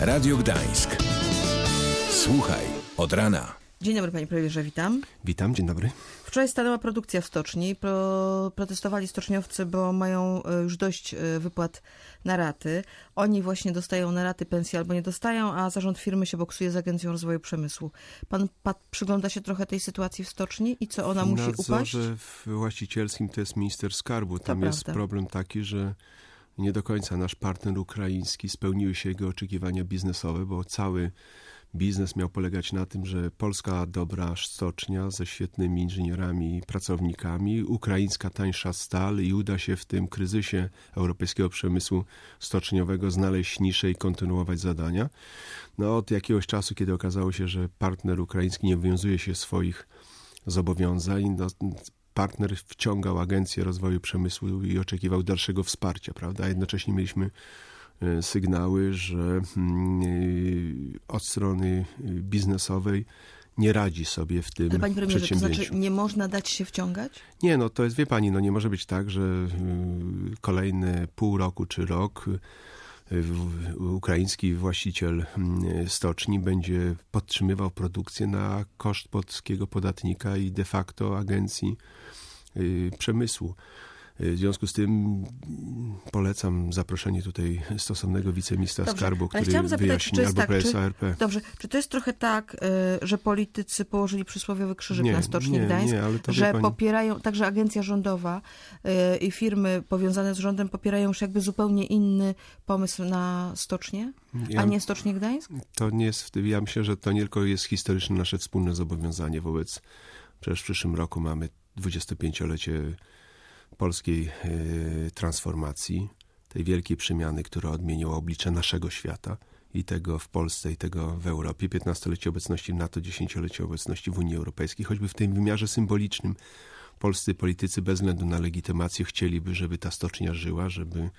Radio Gdańsk. Słuchaj od rana. Dzień dobry, panie premierze, witam. Witam, dzień dobry. Wczoraj stanęła produkcja w stoczni. Pro, protestowali stoczniowcy, bo mają e, już dość e, wypłat na raty. Oni właśnie dostają na raty pensje albo nie dostają, a zarząd firmy się boksuje z Agencją Rozwoju Przemysłu. Pan przygląda się trochę tej sytuacji w stoczni i co ona w musi upaść? W właścicielskim to jest minister skarbu. Tam to jest prawda. problem taki, że nie do końca nasz partner ukraiński spełniły się jego oczekiwania biznesowe, bo cały biznes miał polegać na tym, że polska dobra stocznia ze świetnymi inżynierami i pracownikami, ukraińska tańsza stal i uda się w tym kryzysie europejskiego przemysłu stoczniowego znaleźć niszę i kontynuować zadania. No od jakiegoś czasu, kiedy okazało się, że partner ukraiński nie wywiązuje się swoich zobowiązań, no, partner wciągał Agencję Rozwoju Przemysłu i oczekiwał dalszego wsparcia, prawda? Jednocześnie mieliśmy e, sygnały, że mm, e, od strony e, biznesowej nie radzi sobie w tym Ale Panie premierze, to znaczy nie można dać się wciągać? Nie, no to jest, wie pani, no nie może być tak, że kolejne pół roku czy rok ukraiński właściciel mm, stoczni będzie podtrzymywał produkcję na koszt polskiego podatnika i de facto agencji Y, przemysłu. Y, w związku z tym polecam zaproszenie tutaj stosownego wiceministra Dobrze, skarbu, który chciałam zapytać, wyjaśni, czy albo tak, prezesa czy, Dobrze, czy to jest trochę tak, y, że politycy położyli przysłowiowy krzyżyk nie, na Stocznie nie, Gdańsk, nie, że pani... popierają, także agencja rządowa i firmy powiązane z rządem popierają już jakby zupełnie inny pomysł na Stocznie? Ja, a nie Stocznie Gdańsk? To nie jest, ja myślę, że to nie tylko jest historyczne nasze wspólne zobowiązanie wobec Przecież w przyszłym roku mamy 25-lecie polskiej e, transformacji, tej wielkiej przemiany, która odmieniła oblicze naszego świata i tego w Polsce, i tego w Europie, 15-lecie obecności NATO, 10-lecie obecności w Unii Europejskiej, choćby w tym wymiarze symbolicznym. Polscy politycy bez względu na legitymację chcieliby, żeby ta stocznia żyła, żeby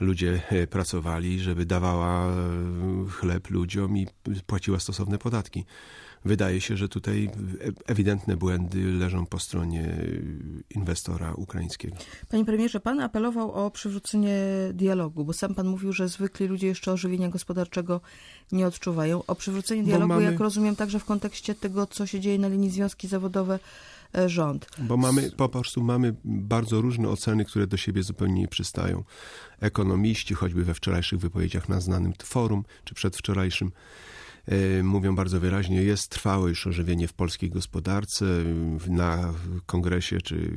ludzie e, pracowali, żeby dawała e, chleb ludziom i płaciła stosowne podatki. Wydaje się, że tutaj ewidentne błędy leżą po stronie inwestora ukraińskiego. Panie premierze, pan apelował o przywrócenie dialogu, bo sam pan mówił, że zwykli ludzie jeszcze ożywienia gospodarczego nie odczuwają. O przywrócenie dialogu, mamy... jak rozumiem, także w kontekście tego, co się dzieje na linii związki zawodowe E, rząd. Bo mamy, po prostu mamy bardzo różne oceny, które do siebie zupełnie nie przystają. Ekonomiści, choćby we wczorajszych wypowiedziach na znanym forum, czy przedwczorajszym, e, mówią bardzo wyraźnie, jest trwałe już ożywienie w polskiej gospodarce. Na kongresie czy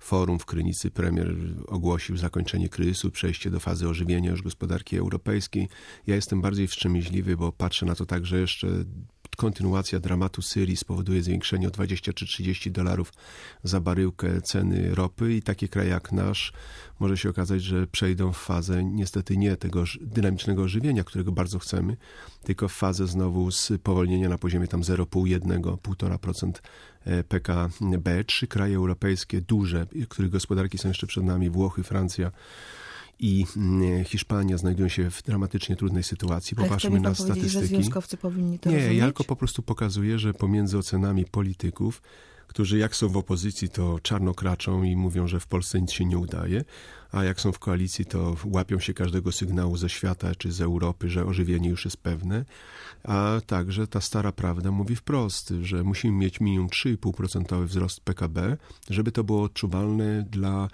forum w Krynicy premier ogłosił zakończenie kryzysu, przejście do fazy ożywienia już gospodarki europejskiej. Ja jestem bardziej wstrzemięźliwy, bo patrzę na to tak, że jeszcze kontynuacja dramatu Syrii spowoduje zwiększenie o 20 czy 30 dolarów za baryłkę ceny ropy i takie kraje jak nasz może się okazać, że przejdą w fazę niestety nie tego dynamicznego ożywienia, którego bardzo chcemy, tylko w fazę znowu spowolnienia na poziomie tam 0,5-1,5% PKB. E, trzy kraje europejskie duże, których gospodarki są jeszcze przed nami, Włochy, Francja, i mm, Hiszpania znajdują się w dramatycznie trudnej sytuacji. Popatrzmy na statystyki. Że związkowcy powinni to Nie, rozumieć? ja tylko po prostu pokazuję, że pomiędzy ocenami polityków którzy jak są w opozycji, to czarno kraczą i mówią, że w Polsce nic się nie udaje, a jak są w koalicji, to łapią się każdego sygnału ze świata czy z Europy, że ożywienie już jest pewne, a także ta stara prawda mówi wprost, że musimy mieć minimum 3,5% wzrost PKB, żeby to było odczuwalne dla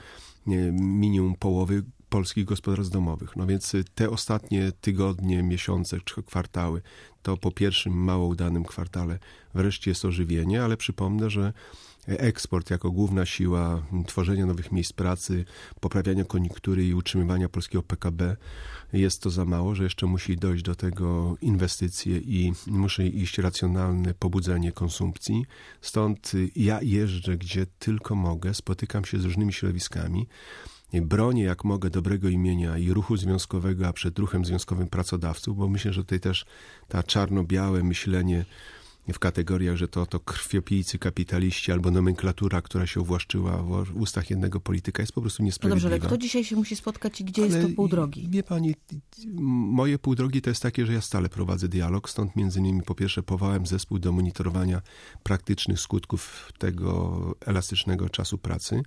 minimum połowy polskich gospodarstw domowych. No więc y, te ostatnie tygodnie, miesiące czy kwartały, to po pierwszym mało udanym kwartale wreszcie jest ożywienie, ale przypomnę, że eksport jako główna siła tworzenia nowych miejsc pracy, poprawiania koniunktury i utrzymywania polskiego PKB jest to za mało, że jeszcze musi dojść do tego inwestycje i musi iść racjonalne pobudzenie konsumpcji. Stąd y, ja jeżdżę gdzie tylko mogę, spotykam się z różnymi środowiskami bronię jak mogę dobrego imienia i ruchu związkowego, a przed ruchem związkowym pracodawców, bo myślę, że tutaj też ta czarno-białe myślenie w kategoriach, że to, to krwiopijcy, kapitaliści albo nomenklatura, która się uwłaszczyła w ustach jednego polityka jest po prostu niesprawiedliwa. No dobrze, ale kto dzisiaj się musi spotkać i gdzie ale jest to pół drogi? Wie pani, moje pół drogi to jest takie, że ja stale prowadzę dialog, stąd między innymi po pierwsze powołałem zespół do monitorowania praktycznych skutków tego elastycznego czasu pracy.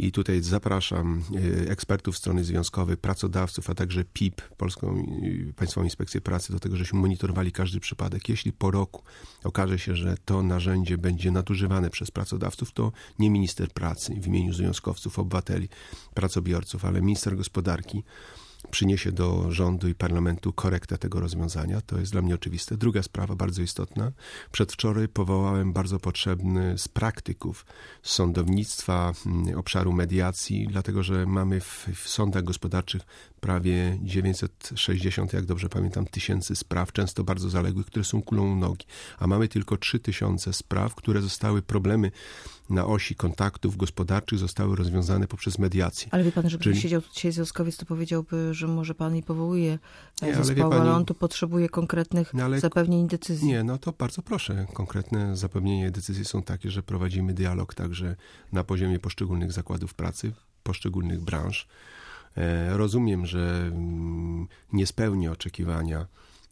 I tutaj zapraszam e, ekspertów strony związkowej, pracodawców, a także PIP, Polską e, Państwową Inspekcję Pracy, do tego, żeśmy monitorowali każdy przypadek. Jeśli po roku okaże się, że to narzędzie będzie nadużywane przez pracodawców, to nie minister pracy w imieniu związkowców, obywateli, pracobiorców, ale minister gospodarki przyniesie do rządu i parlamentu korektę tego rozwiązania. To jest dla mnie oczywiste. Druga sprawa, bardzo istotna. Przedwczoraj powołałem bardzo potrzebny z praktyków z sądownictwa, mm, obszaru mediacji, dlatego że mamy w, w sądach gospodarczych prawie 960, jak dobrze pamiętam, tysięcy spraw, często bardzo zaległych, które są kulą nogi, a mamy tylko 3000 spraw, które zostały problemy na osi kontaktów gospodarczych zostały rozwiązane poprzez mediację. Ale wie pan, gdyby Czyli... siedział tu dzisiaj związkowiec, to powiedziałby, że może pan i powołuje nie, zespołu, ale, on tu potrzebuje konkretnych no, ale... zapewnień decyzji. Nie, no to bardzo proszę. Konkretne zapewnienie decyzji są takie, że prowadzimy dialog także na poziomie poszczególnych zakładów pracy, poszczególnych branż. E, rozumiem, że mm, nie spełni oczekiwania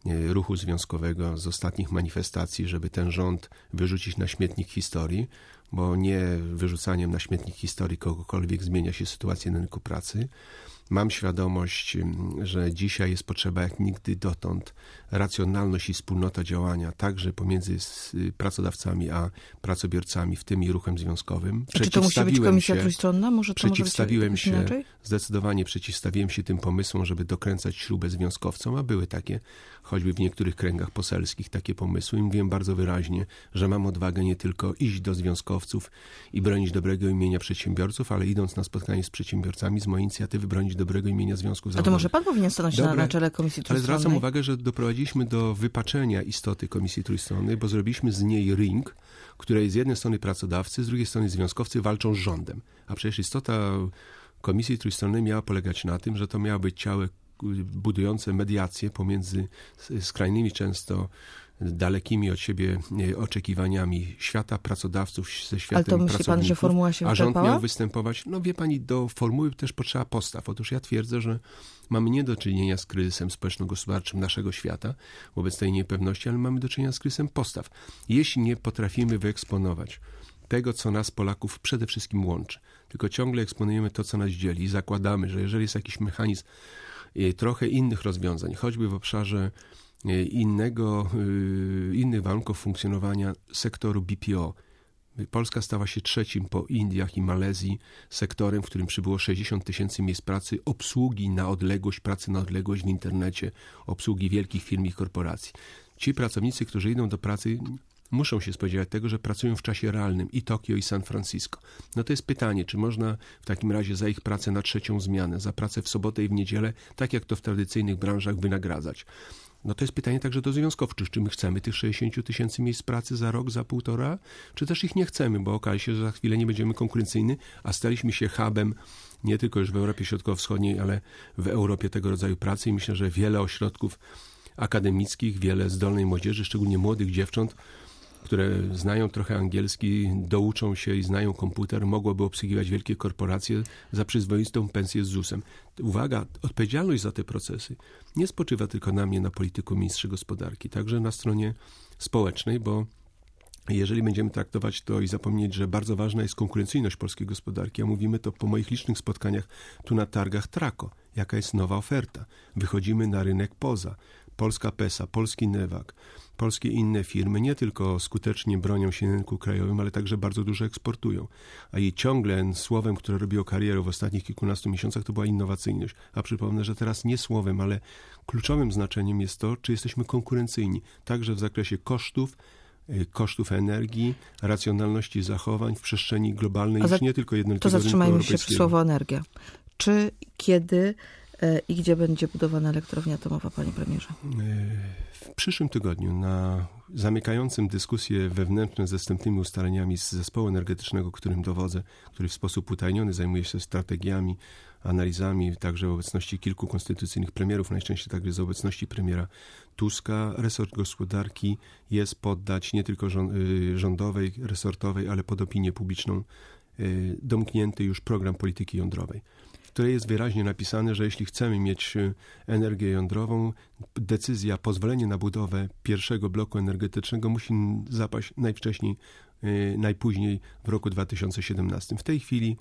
e, ruchu związkowego z ostatnich manifestacji, żeby ten rząd wyrzucić na śmietnik historii, bo nie wyrzucaniem na śmietnik historii kogokolwiek zmienia się sytuacja na rynku pracy, Mam świadomość, mm, że dzisiaj jest potrzeba jak nigdy dotąd racjonalność i wspólnota działania także pomiędzy y, pracodawcami a pracobiorcami, w tym i ruchem związkowym. Czy to musi być komisja się, trójstronna? Może to przeciwstawiłem może być, się, zdecydowanie przeciwstawiłem się tym pomysłom, żeby dokręcać śrubę związkowcom, a były takie, choćby w niektórych kręgach poselskich, takie pomysły. I mówiłem bardzo wyraźnie, że mam odwagę nie tylko iść do związkowców i bronić dobrego imienia przedsiębiorców, ale idąc na spotkanie z przedsiębiorcami z mojej inicjatywy bronić dobrego imienia związku zawodowego. A to może pan powinien stanąć na, na czele Komisji Trójstronnej? Ale zwracam uwagę, że doprowadziliśmy do wypaczenia istoty Komisji Trójstronnej, bo zrobiliśmy z niej ring, której z jednej strony pracodawcy, z drugiej strony związkowcy walczą z rządem. A przecież istota Komisji Trójstronnej miała polegać na tym, że to miało być ciało budujące mediacje pomiędzy skrajnymi często dalekimi od siebie e, oczekiwaniami świata pracodawców ze światem Ale to myśli pan, że formuła się A rząd miał występować. No wie pani, do formuły też potrzeba postaw. Otóż ja twierdzę, że mamy nie do czynienia z kryzysem społeczno-gospodarczym naszego świata wobec tej niepewności, ale mamy do czynienia z kryzysem postaw. Jeśli nie potrafimy wyeksponować tego, co nas Polaków przede wszystkim łączy, tylko ciągle eksponujemy to, co nas dzieli i zakładamy, że jeżeli jest jakiś mechanizm e, trochę innych rozwiązań, choćby w obszarze E, innego, e, innych warunków funkcjonowania sektoru BPO. Polska stała się trzecim po Indiach i Malezji sektorem, w którym przybyło 60 tysięcy miejsc pracy, obsługi na odległość, pracy na odległość w internecie, obsługi wielkich firm i korporacji. Ci pracownicy, którzy idą do pracy, muszą się spodziewać tego, że pracują w czasie realnym i Tokio, i San Francisco. No to jest pytanie, czy można w takim razie za ich pracę na trzecią zmianę, za pracę w sobotę i w niedzielę, tak jak to w tradycyjnych branżach, wynagradzać. No to jest pytanie także do związkowczych. Czy my chcemy tych 60 tysięcy miejsc pracy za rok, za półtora, czy też ich nie chcemy, bo okaże się, że za chwilę nie będziemy konkurencyjni, a staliśmy się hubem nie tylko już w Europie Środkowo-Wschodniej, ale w Europie tego rodzaju pracy i myślę, że wiele ośrodków akademickich, wiele zdolnej młodzieży, szczególnie młodych dziewcząt, które znają trochę angielski, douczą się i znają komputer, mogłoby obsługiwać wielkie korporacje za przyzwoistą pensję z ZUS-em. Uwaga, odpowiedzialność za te procesy nie spoczywa tylko na mnie, na polityku, ministrze gospodarki, także na stronie społecznej, bo jeżeli będziemy traktować to i zapomnieć, że bardzo ważna jest konkurencyjność polskiej gospodarki, a mówimy to po moich licznych spotkaniach tu na targach Trako, jaka jest nowa oferta. Wychodzimy na rynek poza. Polska PESA, polski Newak, polskie inne firmy nie tylko skutecznie bronią się rynku krajowym, ale także bardzo dużo eksportują. A jej ciągle słowem, które robiło karierę w ostatnich kilkunastu miesiącach, to była innowacyjność. A przypomnę, że teraz nie słowem, ale kluczowym znaczeniem jest to, czy jesteśmy konkurencyjni, także w zakresie kosztów, y, kosztów energii, racjonalności zachowań w przestrzeni globalnej, za... już nie tylko jednolitego To zatrzymajmy się przy słowo energia. Czy kiedy i gdzie będzie budowana elektrownia atomowa, panie premierze? W przyszłym tygodniu na zamykającym dyskusję wewnętrzne ze wstępnymi ustaleniami z zespołu energetycznego, którym dowodzę, który w sposób utajniony zajmuje się strategiami, analizami, także w obecności kilku konstytucyjnych premierów, najczęściej także z obecności premiera Tuska, resort gospodarki jest poddać nie tylko y, rządowej, resortowej, ale pod opinię publiczną y, domknięty już program polityki jądrowej której jest wyraźnie napisane, że jeśli chcemy mieć y, energię jądrową, decyzja, pozwolenie na budowę pierwszego bloku energetycznego musi zapaść najwcześniej, y, najpóźniej w roku 2017. W tej chwili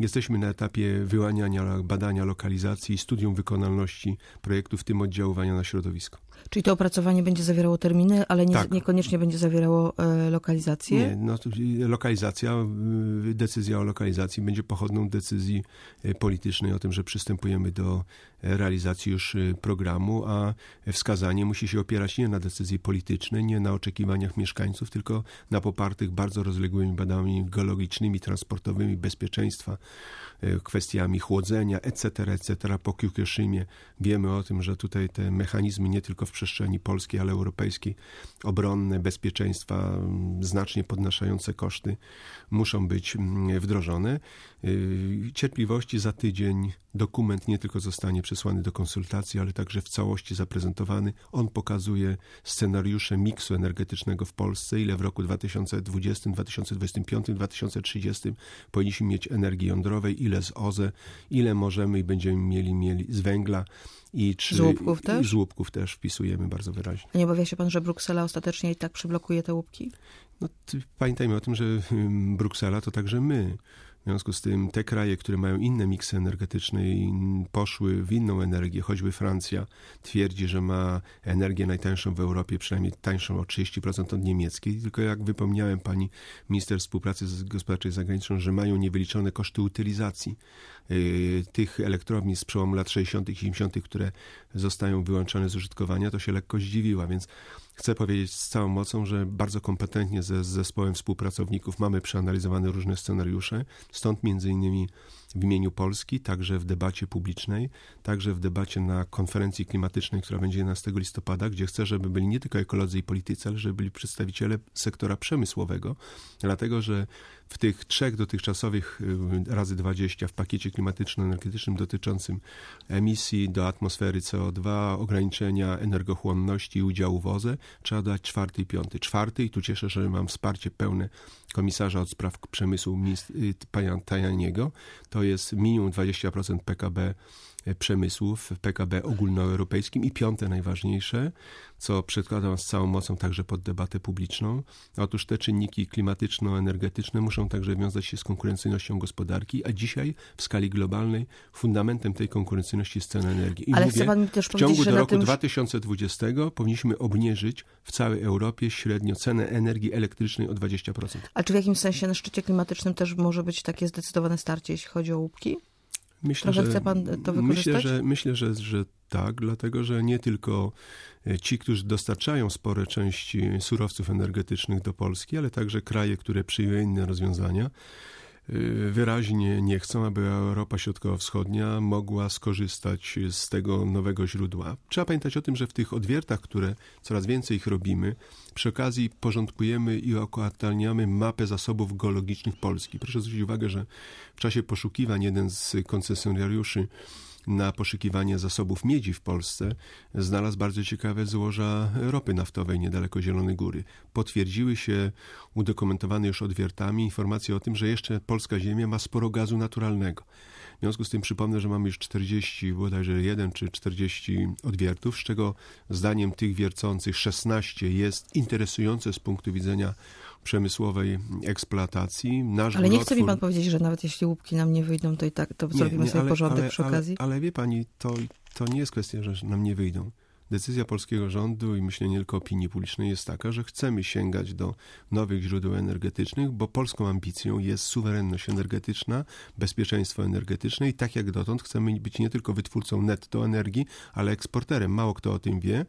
jesteśmy na etapie wyłaniania, badania lokalizacji, studium wykonalności projektu, w tym oddziaływania na środowisko. Czyli to opracowanie będzie zawierało terminy, ale nie, tak. niekoniecznie będzie zawierało e, lokalizację? Nie, no, lokalizacja, y, decyzja o lokalizacji będzie pochodną decyzji y, politycznej o tym, że przystępujemy do realizacji już y, programu, a wskazanie musi się opierać nie na decyzji politycznej, nie na oczekiwaniach mieszkańców, tylko na popartych bardzo rozległymi badaniami geologicznymi, transportowymi, bezpieczeństwa, kwestiami chłodzenia, etc., etc. Po Kyokushinie wiemy o tym, że tutaj te mechanizmy nie tylko w przestrzeni polskiej, ale europejskiej, obronne, bezpieczeństwa mm, znacznie podnaszające koszty muszą być mm, wdrożone. Y, cierpliwości za tydzień Dokument nie tylko zostanie przesłany do konsultacji, ale także w całości zaprezentowany. On pokazuje scenariusze miksu energetycznego w Polsce, ile w roku 2020, 2025, 2030 powinniśmy mieć energii jądrowej, ile z OZE, ile możemy i będziemy mieli, mieli z węgla. I czy, z łupków też? też wpisujemy bardzo wyraźnie. A nie obawia się pan, że Bruksela ostatecznie i tak przyblokuje te łupki? No, pamiętajmy o tym, że hmm, Bruksela to także my. W związku z tym te kraje, które mają inne miksy energetyczne poszły w inną energię, choćby Francja twierdzi, że ma energię najtańszą w Europie, przynajmniej tańszą o 30% od niemieckiej, tylko jak wypomniałem pani minister współpracy z gospodarczej zagraniczną, że mają niewyliczone koszty utylizacji y, tych elektrowni z przełomu lat 60. i 70., które zostają wyłączone z użytkowania, to się lekko zdziwiła, więc chcę powiedzieć z całą mocą, że bardzo kompetentnie ze z zespołem współpracowników mamy przeanalizowane różne scenariusze, stąd między innymi w imieniu Polski, także w debacie publicznej, także w debacie na konferencji klimatycznej, która będzie 11 listopada, gdzie chcę, żeby byli nie tylko ekolodzy i politycy, ale żeby byli przedstawiciele sektora przemysłowego, dlatego że w tych trzech dotychczasowych y, razy 20 w pakiecie klimatyczno-energetycznym dotyczącym emisji do atmosfery CO2, ograniczenia energochłonności i udziału w OZE, trzeba dać czwarty i piąty. Czwarty i tu cieszę, że mam wsparcie pełne komisarza od spraw przemysłu, y, pana Tajaniego, to jest minimum 20% PKB przemysłów w PKB ogólnoeuropejskim i piąte najważniejsze, co przedkładam z całą mocą także pod debatę publiczną. Otóż te czynniki klimatyczno-energetyczne muszą także wiązać się z konkurencyjnością gospodarki, a dzisiaj w skali globalnej fundamentem tej konkurencyjności jest cena energii. I Ale mówię, pan też w ciągu do roku tym... 2020 powinniśmy obniżyć w całej Europie średnio cenę energii elektrycznej o 20%. A czy w jakimś sensie na szczycie klimatycznym też może być takie zdecydowane starcie, jeśli chodzi o łupki? Myślę, że chce pan to wykorzystać? Myślę, że, myślę że, że tak, dlatego że nie tylko e, ci, którzy dostarczają spore części surowców energetycznych do Polski, ale także kraje, które przyjęły inne rozwiązania Y, wyraźnie nie chcą, aby Europa Środkowo-Wschodnia mogła skorzystać z tego nowego źródła. Trzeba pamiętać o tym, że w tych odwiertach, które coraz więcej ich robimy, przy okazji porządkujemy i okładalniamy mapę zasobów geologicznych Polski. Proszę zwrócić uwagę, że w czasie poszukiwań jeden z koncesjonariuszy na poszukiwanie zasobów miedzi w Polsce znalazł bardzo ciekawe złoża ropy naftowej niedaleko Zielonej Góry. Potwierdziły się udokumentowane już odwiertami informacje o tym, że jeszcze polska ziemia ma sporo gazu naturalnego. W związku z tym przypomnę, że mamy już 40, bodajże 1 czy 40 odwiertów, z czego zdaniem tych wiercących 16 jest interesujące z punktu widzenia przemysłowej eksploatacji. Nasz ale nie chce mi pan powiedzieć, że nawet jeśli łupki nam nie wyjdą, to i tak to nie, zrobimy nie, ale, sobie porządek ale, przy okazji? Ale, ale wie pani, to, to nie jest kwestia, że nam nie wyjdą decyzja polskiego rządu i myślę nie tylko opinii publicznej jest taka, że chcemy sięgać do nowych źródeł energetycznych, bo polską ambicją jest suwerenność energetyczna, bezpieczeństwo energetyczne i tak jak dotąd chcemy być nie tylko wytwórcą netto energii, ale eksporterem. Mało kto o tym wie,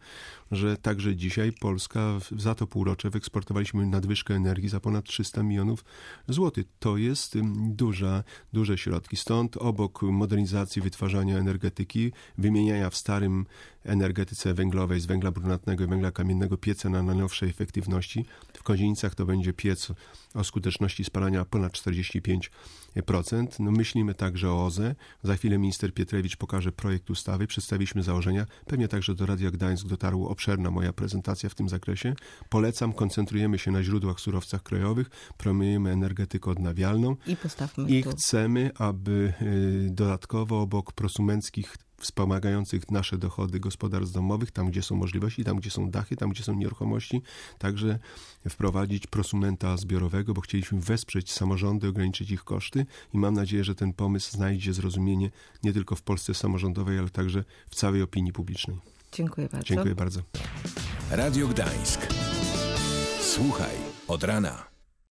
że także dzisiaj Polska za to półrocze wyeksportowaliśmy nadwyżkę energii za ponad 300 milionów złotych. To jest duża, duże środki. Stąd obok modernizacji wytwarzania energetyki, wymieniania w starym energetyce węglowej z węgla brunatnego i węgla kamiennego piece na najnowszej efektywności. W Kozienicach to będzie piec o skuteczności spalania ponad 45%. No myślimy także o OZE. Za chwilę minister Pietrewicz pokaże projekt ustawy. Przedstawiliśmy założenia. Pewnie także do Radia Gdańsk dotarła obszerna moja prezentacja w tym zakresie. Polecam, koncentrujemy się na źródłach, surowcach krajowych, promujemy energetykę odnawialną. I postawmy I chcemy, aby y, dodatkowo obok prosumenckich wspomagających nasze dochody gospodarstw domowych, tam gdzie są możliwości, tam gdzie są dachy, tam gdzie są nieruchomości, także wprowadzić prosumenta zbiorowego, bo chcieliśmy wesprzeć samorządy, ograniczyć ich koszty i mam nadzieję, że ten pomysł znajdzie zrozumienie nie tylko w Polsce samorządowej, ale także w całej opinii publicznej. Dziękuję bardzo. Dziękuję bardzo. Radio Gdańsk. Słuchaj od rana.